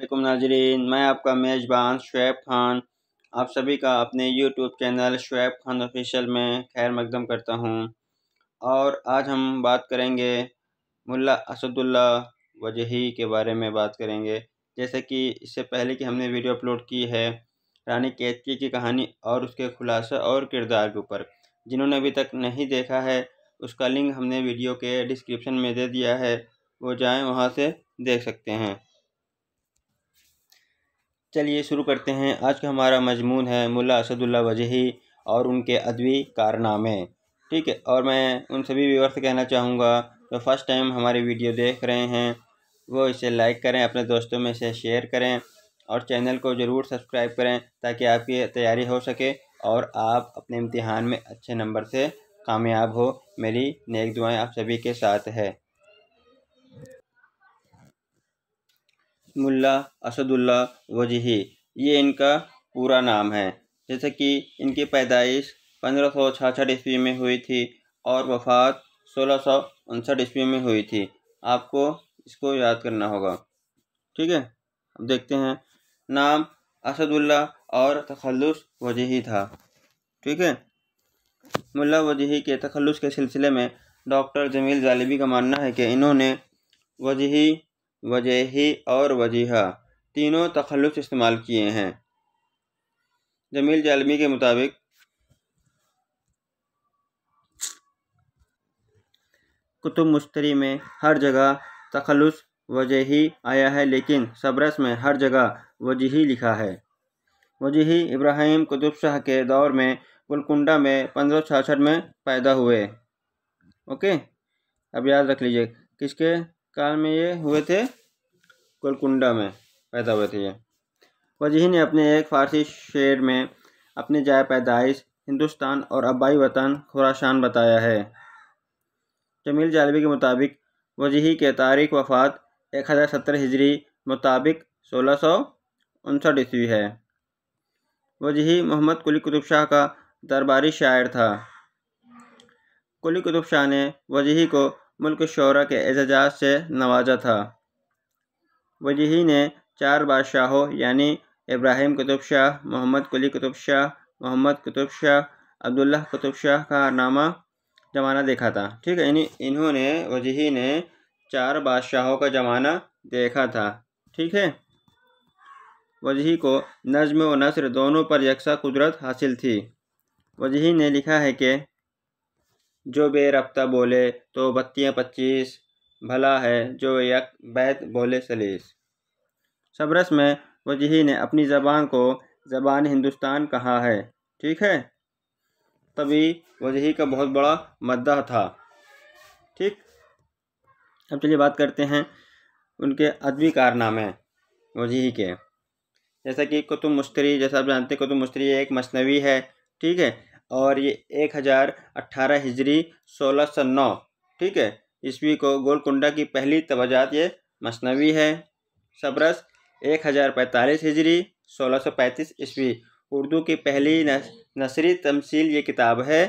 अल्लाम नाजरीन मैं आपका मेज़बान शुएब खान आप सभी का अपने YouTube channel Shoaib Khan official में खैर मकदम करता हूँ और आज हम बात करेंगे मुल्ला असदुल्ला वजही के बारे में बात करेंगे जैसे कि इससे पहले कि हमने वीडियो अपलोड की है रानी कैदकी की कहानी और उसके खुलासा और किरदार के ऊपर जिन्होंने अभी तक नहीं देखा है उसका लिंक हमने वीडियो के डिस्क्रिप्शन में दे दिया है वो जाएँ वहाँ से देख सकते हैं चलिए शुरू करते हैं आज का हमारा मजमून है मुला असदुल्ला वजही और उनके अदबी कारनामे ठीक है और मैं उन सभी व्यवर्स से कहना चाहूँगा जो तो फर्स्ट टाइम हमारी वीडियो देख रहे हैं वो इसे लाइक करें अपने दोस्तों में इसे शेयर करें और चैनल को ज़रूर सब्सक्राइब करें ताकि आपकी तैयारी हो सके और आप अपने इम्तिहान में अच्छे नंबर से कामयाब हो मेरी नेक दुआएं आप सभी के साथ है मुल्ला असदुल्ला वजही ये इनका पूरा नाम है जैसे कि इनकी पैदाइश पंद्रह सौ छाछठ ईस्वी में हुई थी और वफात सोलह सौ उनसठ ईस्वी में हुई थी आपको इसको याद करना होगा ठीक है अब देखते हैं नाम असदुल्ला और तखलुस वजही था ठीक है मुल्ला वजही के तखलुस के सिलसिले में डॉक्टर जमील जालिबी का मानना है कि इन्होंने वजही वजही और वजीहा तीनों तखलुफ इस्तेमाल किए हैं जमील जालमी के मुताबिक कुतुब मुश्तरी में हर जगह तखलुस वजही आया है लेकिन सबरस में हर जगह वजही लिखा है वजही इब्राहिम कुतुब शाह के दौर में गुलकुंडा में पंद्रह छियासठ में पैदा हुए ओके अब याद रख लीजिए किसके काल में ये हुए थे गोलकुंडा में पैदा हुए थे ये वजही ने अपने एक फारसी शेर में अपने जाय पैदाइश हिंदुस्तान और अबाई वतन खुराशान बताया है जमील जालवी के मुताबिक वजह के तारीख वफात एक हज़ार सत्तर हिजरी मुताबिक सोलह सौ उनसठ ईस्वी है वजही मोहम्मद कुली कुतुब शाह का दरबारी शायर था कुली कुतुब शाह ने वजह को मुल्क शरा के एजाज से नवाजा था वजही ने चार बादशाहों यानी इब्राहिम कुतुब शाह मोहम्मद कुली कुतुब शाह मोहम्मद कुतुब शाह अब्दुल्ला कुतुब शाह का नामा जमाना देखा था ठीक है यानी इन्होंने वजही ने चार बादशाहों का जमाना देखा था ठीक है वजही को नज्म व नसर दोनों पर यकसा कुदरत हासिल थी वजही ने लिखा है कि जो बेरफ्ता बोले तो बत्तियाँ पच्चीस भला है जो यक बैत बोले सलीस सबरस में वजही ने अपनी ज़बान को ज़बान हिंदुस्तान कहा है ठीक है तभी वजही का बहुत बड़ा मद्दा था ठीक अब चलिए बात करते हैं उनके अदबी कारनामे वजही के जैसा कि कुतुब मुश्तरी जैसा आप जानते हैं कुतुब मुश्तरी एक मसनवी है ठीक है और ये एक हज़ार अट्ठारह हिजरी सोलह सौ नौ ठीक है ईस्वी को गोलकुंडा की पहली तोजात ये मसनवी है सबरस एक हज़ार पैंतालीस हिजरी सोलह सौ पैंतीस ईस्वी उर्दू की पहली नसरी तमसील ये किताब है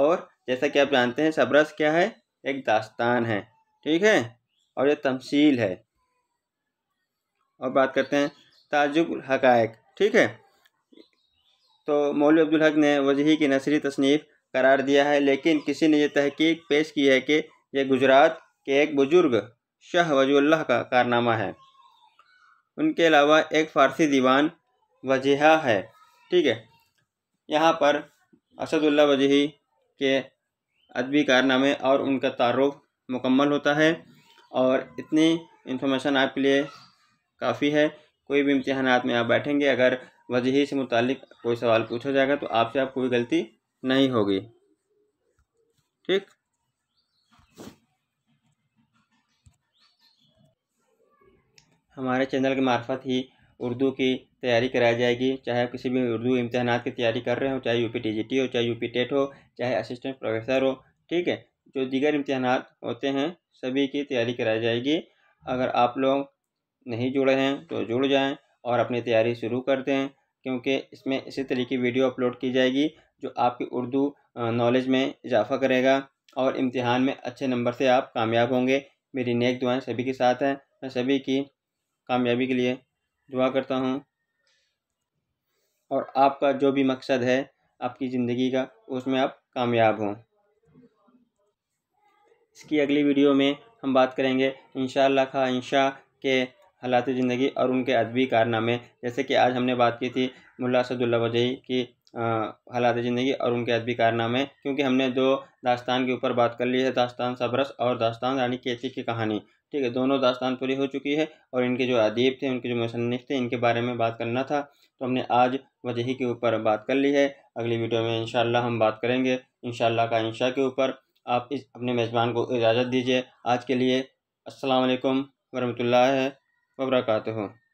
और जैसा कि आप जानते हैं सबरस क्या है एक दास्तान है ठीक है और ये तमसील है और बात करते हैं ताजुब हकायक ठीक है तो मौलवी अब्दुल हक ने वजही की नसरी तसनीफ़ करार दिया है लेकिन किसी ने यह तहकीक पेश की है कि यह गुजरात के एक बुज़ुर्ग शाह वजूल्ला का कारनामा है उनके अलावा एक फ़ारसी दीवान वजहा है ठीक है यहाँ पर असदुल्ला वजही के अदबी कारनामे और उनका तारुफ मुकम्मल होता है और इतनी इन्फॉर्मेशन आपके लिए काफ़ी है कोई भी इम्तहान में आप बैठेंगे अगर वजह से मुतलिक कोई सवाल पूछा जाएगा तो आपसे आप कोई गलती नहीं होगी ठीक हमारे चैनल के मार्फत ही उर्दू की तैयारी कराई जाएगी चाहे किसी भी उर्दू इम्तहान की तैयारी कर रहे हो चाहे यूपी टीजीटी हो चाहे यूपी टेट हो चाहे असिस्टेंट प्रोफेसर हो ठीक है जो दीगर इम्तहान होते हैं सभी की तैयारी कराई जाएगी अगर आप लोग नहीं जुड़े हैं तो जुड़ जाएं और अपनी तैयारी शुरू कर दें क्योंकि इसमें इसी तरह की वीडियो अपलोड की जाएगी जो आपकी उर्दू नॉलेज में इजाफा करेगा और इम्तिहान में अच्छे नंबर से आप कामयाब होंगे मेरी नेक दुआएं सभी के साथ हैं मैं सभी की कामयाबी के लिए दुआ करता हूँ और आपका जो भी मकसद है आपकी ज़िंदगी का उसमें आप कामयाब हों इसकी अगली वीडियो में हम बात करेंगे इन शाह के हालात ज़िंदगी और उनके अदबी कारनामे जैसे कि आज हमने बात की थी मुला सदुल्ला वजही की हालात ज़िंदगी और उनके अदबी कारनामे क्योंकि हमने दो दास्तान के ऊपर बात कर ली है दास्तान सबरस और दास्तान रानी केसी की कहानी ठीक है दोनों दास्तान पूरी हो चुकी है और इनके जो अदीब थे उनके जो मुसनफ़ थे इनके बारे में बात करना था तो हमने आज वजही के ऊपर बात कर ली है अगली वीडियो में इन हम बात करेंगे इन का इंशा के ऊपर आप इस अपने मेज़बान को इजाज़त दीजिए आज के लिए असलकम वरहमल खबरा कहते हो